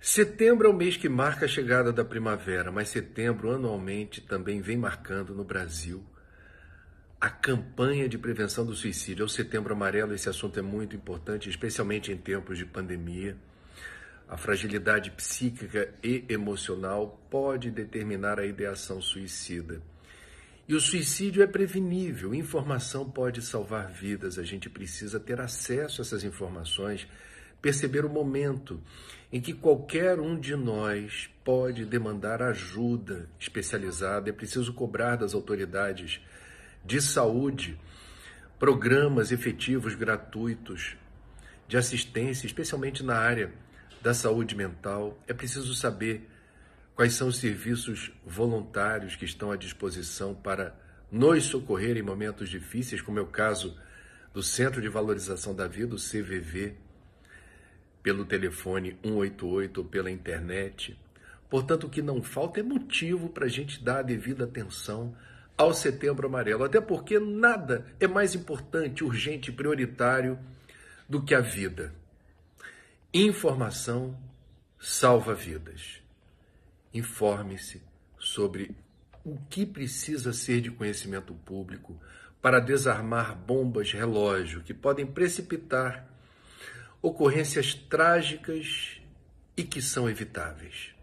Setembro é o mês que marca a chegada da primavera, mas setembro anualmente também vem marcando no Brasil a campanha de prevenção do suicídio. É o Setembro Amarelo, esse assunto é muito importante, especialmente em tempos de pandemia. A fragilidade psíquica e emocional pode determinar a ideação suicida. E o suicídio é prevenível, informação pode salvar vidas, a gente precisa ter acesso a essas informações perceber o momento em que qualquer um de nós pode demandar ajuda especializada. É preciso cobrar das autoridades de saúde programas efetivos gratuitos de assistência, especialmente na área da saúde mental. É preciso saber quais são os serviços voluntários que estão à disposição para nos socorrer em momentos difíceis, como é o caso do Centro de Valorização da Vida, o CVV, pelo telefone 188 ou pela internet. Portanto, o que não falta é motivo para a gente dar a devida atenção ao Setembro Amarelo, até porque nada é mais importante, urgente, prioritário do que a vida. Informação salva vidas. Informe-se sobre o que precisa ser de conhecimento público para desarmar bombas relógio que podem precipitar ocorrências trágicas e que são evitáveis.